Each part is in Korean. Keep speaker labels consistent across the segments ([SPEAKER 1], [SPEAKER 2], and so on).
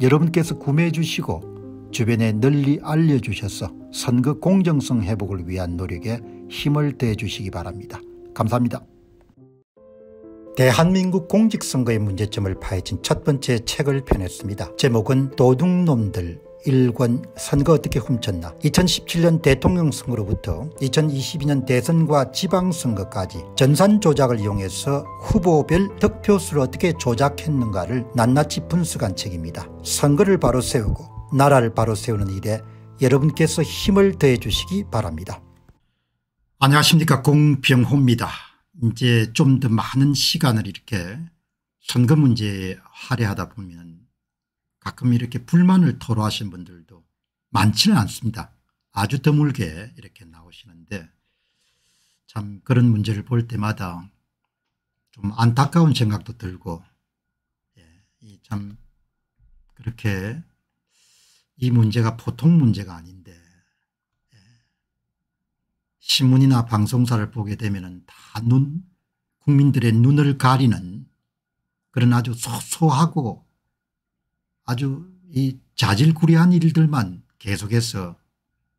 [SPEAKER 1] 여러분께서 구매해 주시고 주변에 널리 알려주셔서 선거 공정성 회복을 위한 노력에 힘을 대해 주시기 바랍니다. 감사합니다. 대한민국 공직선거의 문제점을 파헤친 첫 번째 책을 펴냈습니다. 제목은 도둑놈들 1권 선거 어떻게 훔쳤나 2017년 대통령 선거로부터 2022년 대선과 지방선거까지 전산 조작을 이용해서 후보별 득표수를 어떻게 조작했는가를 낱낱이 분수간 책입니다. 선거를 바로 세우고 나라를 바로 세우는 일에 여러분께서 힘을 더해 주시기 바랍니다. 안녕하십니까 공병호입니다. 이제 좀 더 많은 시간을 이렇게 선거 문제에 할애하다 보면 가끔 이렇게 불만을 토로하신 분들도 많지는 않습니다. 아주 드물게 이렇게 나오시는데 참 그런 문제를 볼 때마다 좀 안타까운 생각도 들고 예, 참 그렇게 이 문제가 보통 문제가 아닌데 예, 신문이나 방송사를 보게 되면 다눈 국민들의 눈을 가리는 그런 아주 소소하고 아주 이 자질구레한 일들만 계속해서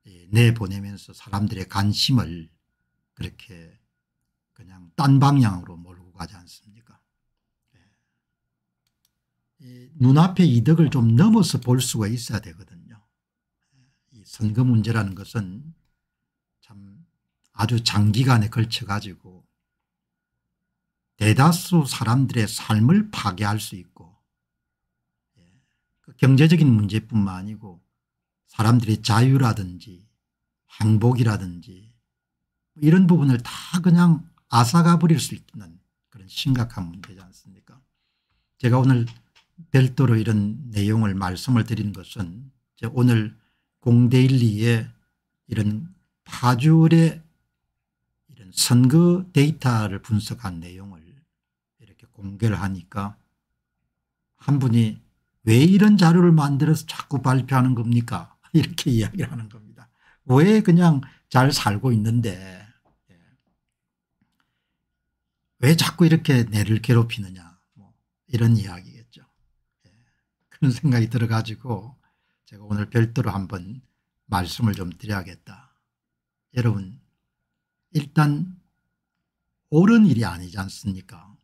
[SPEAKER 1] 예, 내보내면서 사람들의 관심을 그렇게 그냥 딴 방향으로 몰고 가지 않습니까 예. 눈앞의 이득을 좀 넘어서 볼 수가 있어야 되거든요 예. 이 선거 문제라는 것은 참 아주 장기간에 걸쳐 가지고 대다수 사람들의 삶을 파괴할 수 있고 그 경제적인 문제뿐만 아니고 사람들의 자유라든지 행복이라든지 뭐 이런 부분을 다 그냥 아사가 버릴 수 있는 그런 심각한 문제지 않습니까 제가 오늘 별도로 이런 내용을 말씀을 드린 것은 오늘 공대일리에 이런 파주의 이런 선거 데이터를 분석한 내용을 이렇게 공개를 하니까 한 분이 왜 이런 자료를 만들어서 자꾸 발표하는 겁니까 이렇게 이야기를 하는 겁니다. 왜 그냥 잘 살고 있는데 예. 왜 자꾸 이렇게 내를 괴롭히느냐 뭐 이런 이야기겠죠. 예. 그런 생각이 들어가지고 제가 오늘 별도로 한번 말씀을 좀 드려야겠다. 여러분 일단 옳은 일이 아니지 않습니까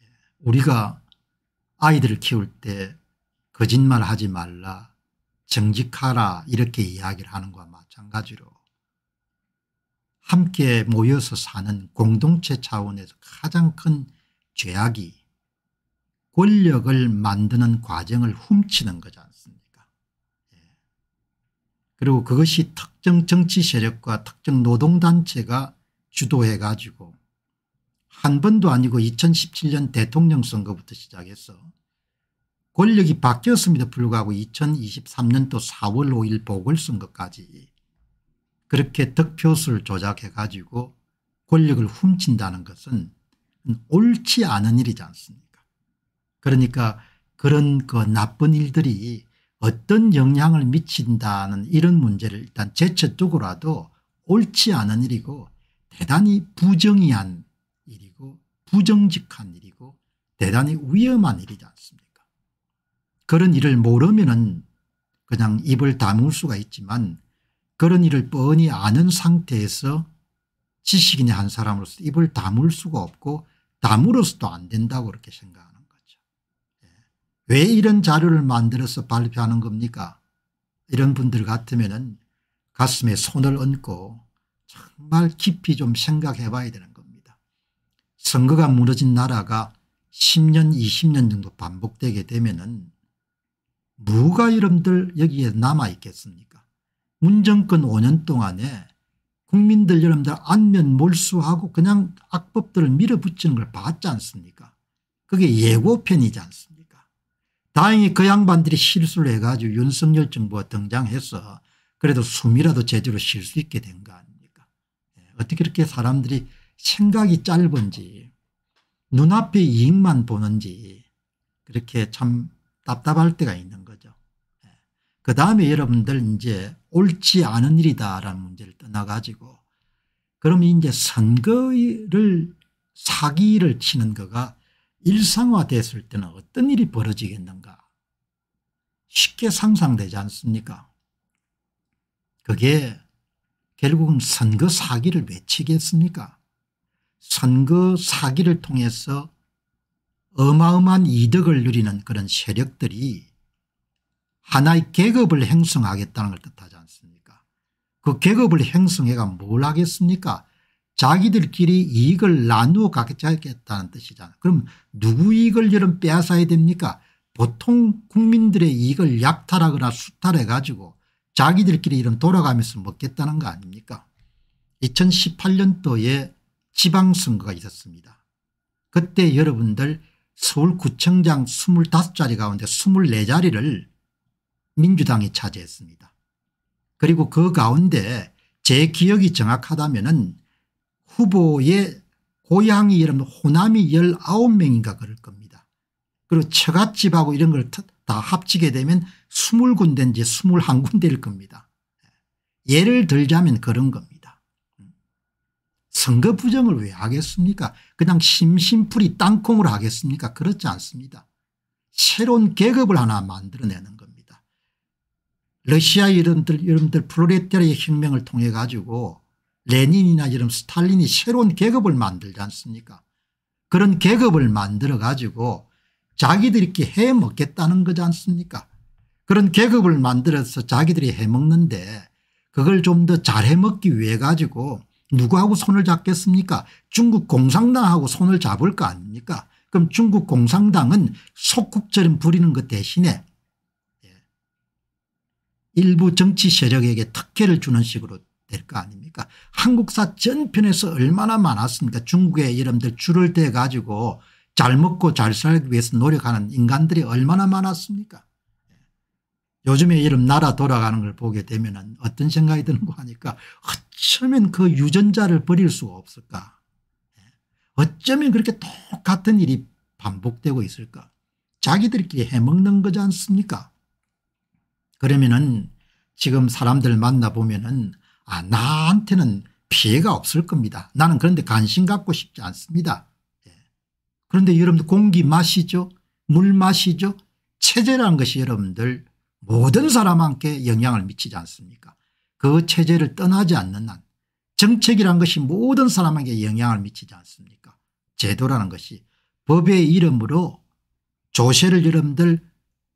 [SPEAKER 1] 예. 우리가 아이들을 키울 때 거짓말하지 말라 정직하라 이렇게 이야기를 하는 것과 마찬가지로 함께 모여서 사는 공동체 차원에서 가장 큰 죄악이 권력을 만드는 과정을 훔치는 거지 않습니까 예. 그리고 그것이 특정 정치 세력과 특정 노동단체가 주도해 가지고 한 번도 아니고 2017년 대통령 선거부터 시작해서 권력이 바뀌었음에도 불구하고 2023년도 4월 5일 보궐선거까지 그렇게 득표수를 조작해 가지고 권력을 훔친다는 것은 옳지 않은 일이지 않습니까 그러니까 그런 그 나쁜 일들이 어떤 영향을 미친다는 이런 문제를 일단 제쳐두고라도 옳지 않은 일이고 대단히 부정의한 부정직한 일이고 대단히 위험한 일이지 않습니까 그런 일을 모르면 그냥 입을 다물 수가 있지만 그런 일을 뻔히 아는 상태에서 지식인의 한 사람으로서 입을 다물 수가 없고 다물어서도 안 된다고 그렇게 생각하는 거죠. 예. 왜 이런 자료를 만들어서 발표하는 겁니까 이런 분들 같으면 가슴에 손을 얹고 정말 깊이 좀 생각해 봐야 되는 선거가 무너진 나라가 10년 20년 정도 반복되게 되면 은 무가 이름들 여기에 남아있겠습니까 문정권 5년 동안에 국민들 여러분들 안면 몰수하고 그냥 악법들을 밀어붙이는 걸 봤지 않습니까 그게 예고편이지 않습니까 다행히 그 양반들이 실수를 해가지고 윤석열 정부가 등장해서 그래도 숨이라도 제대로 쉴 수 있게 된 거 아닙니까 예, 어떻게 이렇게 사람들이 생각이 짧은지 눈앞의 이익만 보는지 그렇게 참 답답할 때가 있는 거죠. 예. 그 다음에 여러분들 이제 옳지 않은 일이다라는 문제를 떠나가지고 그러면 이제 선거를 사기를 치는 거가 일상화됐을 때는 어떤 일이 벌어지겠는가 쉽게 상상되지 않습니까 그게 결국은 선거 사기를 외치겠습니까 선거 사기를 통해서 어마어마한 이득을 누리는 그런 세력들이 하나의 계급을 행성하겠다는 걸 뜻하지 않습니까 그 계급을 행성해가 뭘 하겠습니까 자기들끼리 이익을 나누어 가겠다는 뜻이잖아 요 그럼 누구 이익을 이런 빼앗아야 됩니까 보통 국민들의 이익을 약탈하거나 수탈해 가지고 자기들끼리 이런 돌아가면서 먹겠다는 거 아닙니까 2018년도에 지방선거가 있었습니다. 그때 여러분들 서울구청장 25자리 가운데 24자리를 민주당이 차지했습니다. 그리고 그 가운데 제 기억이 정확하다면 은 후보의 고향이 여러분 호남이 19명인가 그럴 겁니다. 그리고 처갓집하고 이런 걸 다 합치게 되면 20군데인지 21군데일 겁니다. 예. 예를 들자면 그런 겁니다. 선거 부정을 왜 하겠습니까 그냥 심심풀이 땅콩을 하겠습니까 그렇지 않습니다. 새로운 계급을 하나 만들어내는 겁니다. 러시아 이름들 여러분들 프로레타리의 혁명을 통해 가지고 레닌이나 이런 스탈린이 새로운 계급을 만들지 않습니까 그런 계급을 만들어 가지고 자기들끼리 해먹겠다는 거지 않습니까 그런 계급을 만들어서 자기들이 해먹는데 그걸 좀 더 잘 해먹기 위해 가지고 누구하고 손을 잡겠습니까 중국 공산당하고 손을 잡을 거 아닙니까 그럼 중국 공산당은 속국처럼 부리는 것 대신에 예, 일부 정치 세력에게 특혜를 주는 식으로 될 거 아닙니까 한국사 전편에서 얼마나 많았습니까 중국의 여러분들 줄을 대 가지고 잘 먹고 잘 살기 위해서 노력하는 인간들이 얼마나 많았습니까 예, 요즘에 이런 나라 돌아가는 걸 보게 되면 어떤 생각이 드는 거 하니까 어쩌면 그 유전자를 버릴 수가 없을까? 어쩌면 그렇게 똑같은 일이 반복되고 있을까? 자기들끼리 해먹는 거지 않습니까? 그러면은 지금 사람들 만나보면은 아, 나한테는 피해가 없을 겁니다. 나는 그런데 관심 갖고 싶지 않습니다. 예. 그런데 여러분들 공기 마시죠? 물 마시죠? 체제라는 것이 여러분들 모든 사람한테 영향을 미치지 않습니까? 그 체제를 떠나지 않는 한 정책이란 것이 모든 사람에게 영향을 미치지 않습니까 제도라는 것이 법의 이름으로 조세를 여러분들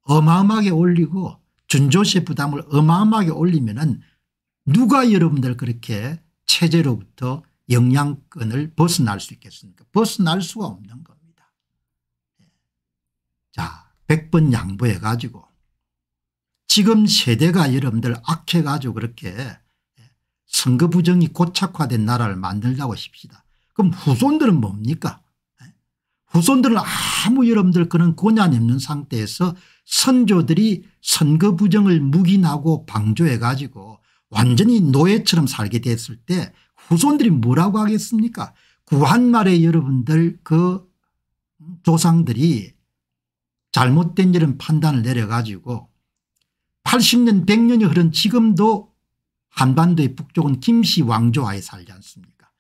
[SPEAKER 1] 어마어마하게 올리고 준조세 부담을 어마어마하게 올리면 은 누가 여러분들 그렇게 체제로부터 영향권을 벗어날 수 있겠습니까 벗어날 수가 없는 겁니다. 예. 자 100번 양보해 가지고 지금 세대가 여러분들 악해가지고 그렇게 선거 부정이 고착화된 나라를 만들자고 싶시다. 그럼 후손들은 뭡니까? 예? 후손들은 아무 여러분들 그런 권한 없는 상태에서 선조들이 선거 부정을 묵인하고 방조해 가지고 완전히 노예처럼 살게 됐을 때 후손들이 뭐라고 하겠습니까 구한말에 여러분들 그 조상들이 잘못된 이런 판단을 내려 가지고 80년 100년이 흐른 지금도 한반도의 북쪽은 김씨 왕조하에 살지 않습니까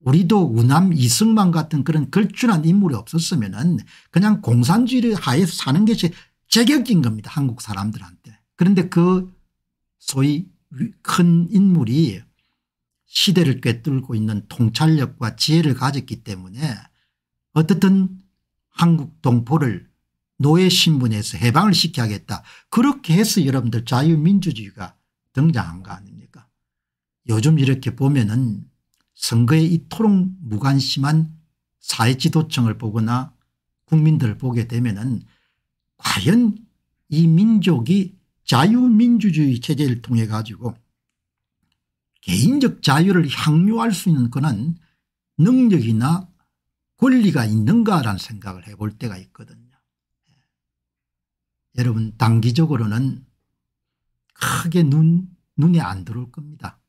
[SPEAKER 1] 우리도 우남 이승만 같은 그런 걸출한 인물이 없었으면 은 그냥 공산주의 하에 사는 것이 제격인 겁니다 한국 사람들한테 그런데 그 소위 큰 인물이 시대를 꿰뚫고 있는 통찰력과 지혜를 가졌기 때문에 어떻든 한국 동포를 노예 신분에서 해방을 시켜야겠다. 그렇게 해서 여러분들 자유민주주의가 등장한 거 아닙니까? 요즘 이렇게 보면은 선거에 이토록 무관심한 사회지도층을 보거나 국민들을 보게 되면은 과연 이 민족이 자유민주주의 체제를 통해 가지고 개인적 자유를 향유할 수 있는 그는 능력이나 권리가 있는가라는 생각을 해볼 때가 있거든요. 여러분 단기적으로는 크게 눈, 눈에 안 들어올 겁니다.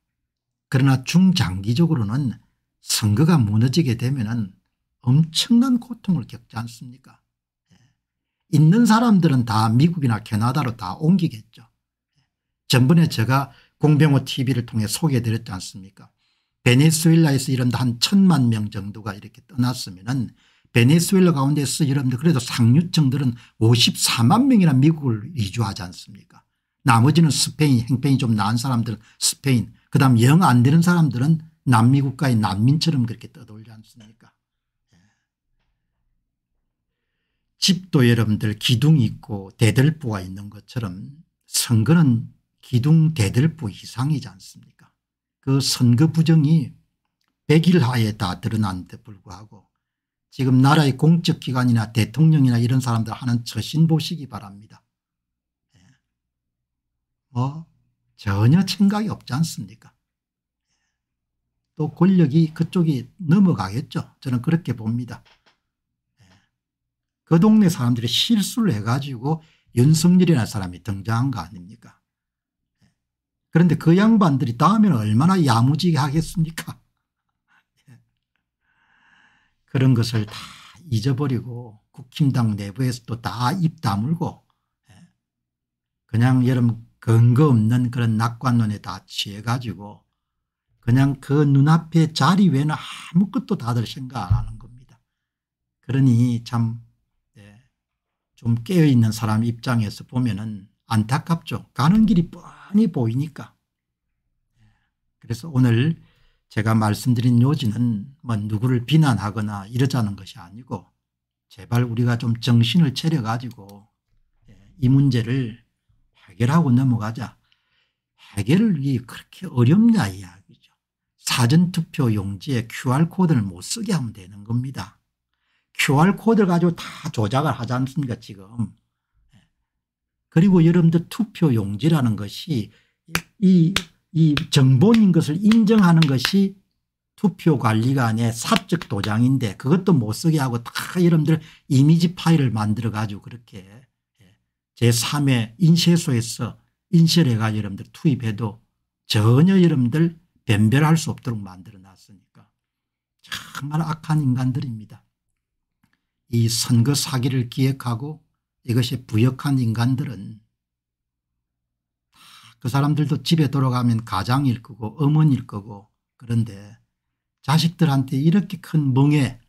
[SPEAKER 1] 그러나 중장기적으로는 선거가 무너지게 되면 엄청난 고통을 겪지 않습니까 예. 있는 사람들은 다 미국이나 캐나다로 다 옮기겠죠. 예. 전번에 제가 공병호 tv를 통해 소개해드렸지 않습니까 베네수엘라에서 이런 한 천만 명 정도가 이렇게 떠났으면 베네수엘라 가운데서 여러분들 그래도 상류층들은 54만 명이나 미국을 이주하지 않습니까 나머지는 스페인 행편이 좀 나은 사람들은 스페인 그다음 영 안 되는 사람들은 남미국가의 난민처럼 그렇게 떠돌지 않습니까 예. 집도 여러분들 기둥이 있고 대들보가 있는 것처럼 선거는 기둥 대들보 이상이지 않습니까 그 선거 부정이 100일 하에 다 드러난 데 불구하고 지금 나라의 공적기관이나 대통령이나 이런 사람들 하는 처신 보시기 바랍니다. 예. 뭐 전혀 생각이 없지 않습니까 예. 또 권력이 그쪽이 넘어가겠죠. 저는 그렇게 봅니다. 예. 그 동네 사람들이 실수를 해가지고 윤석열이라는 사람이 등장한 거 아닙니까 그런데 그 양반들이 다음에는 얼마나 야무지게 하겠습니까 그런 것을 다 잊어버리고 국힘당 내부에서 도다입 다물고 예, 그냥 여러분 근거 없는 그런 낙관론에 다 취해가지고 그냥 그 눈앞에 자리 외에는 아무것도 다들 생각 안 하는 겁니다. 그러니 참좀 예, 깨어있는 사람 입장에서 보면은 안타깝죠. 가는 길이 뻔히 보이니까. 예, 그래서 오늘 제가 말씀드린 요지는 뭐 누구를 비난하거나 이러자는 것이 아니고 제발 우리가 좀 정신을 차려 가지고 예, 이 문제를 해결하고 넘어가자. 해결이 그렇게 어렵냐 이야기죠. 사전투표 용지에 QR코드를 못 쓰게 하면 되는 겁니다. QR코드를 가지고 다 조작을 하지 않습니까 지금. 예. 그리고 여러분들 투표 용지라는 것이 이이 정본인 것을 인정하는 것이 투표 관리가 아니에 사적 도장인데 그것도 못 쓰게 하고 다 여러분들 이미지 파일을 만들어 가지고 그렇게 예, 제3의 인쇄소에서 인쇄를 해가 여러분들 투입해도 전혀 여러분들 변별할 수 없도록 만들어 놨으니까 정말 악한 인간들입니다. 이 선거 사기를 기획하고 이것이 부역한 인간들은 그 사람들도 집에 돌아가면 가장일 거고 어머니일 거고 그런데 자식들한테 이렇게 큰 멍에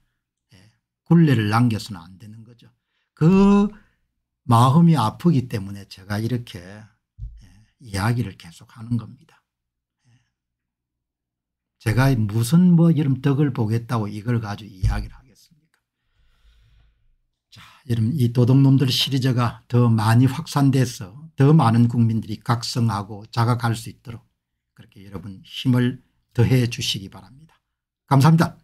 [SPEAKER 1] 예, 굴레를 남겨서는 안 되는 거죠. 그 마음이 아프기 때문에 제가 이렇게 예, 이야기를 계속하는 겁니다. 예. 제가 무슨 뭐 이런 덕을 보겠다고 이걸 가지고 이야기를 여러분 이 도둑놈들 시리즈가 더 많이 확산돼서 더 많은 국민들이 각성하고 자각할 수 있도록 그렇게 여러분 힘을 더해 주시기 바랍니다. 감사합니다.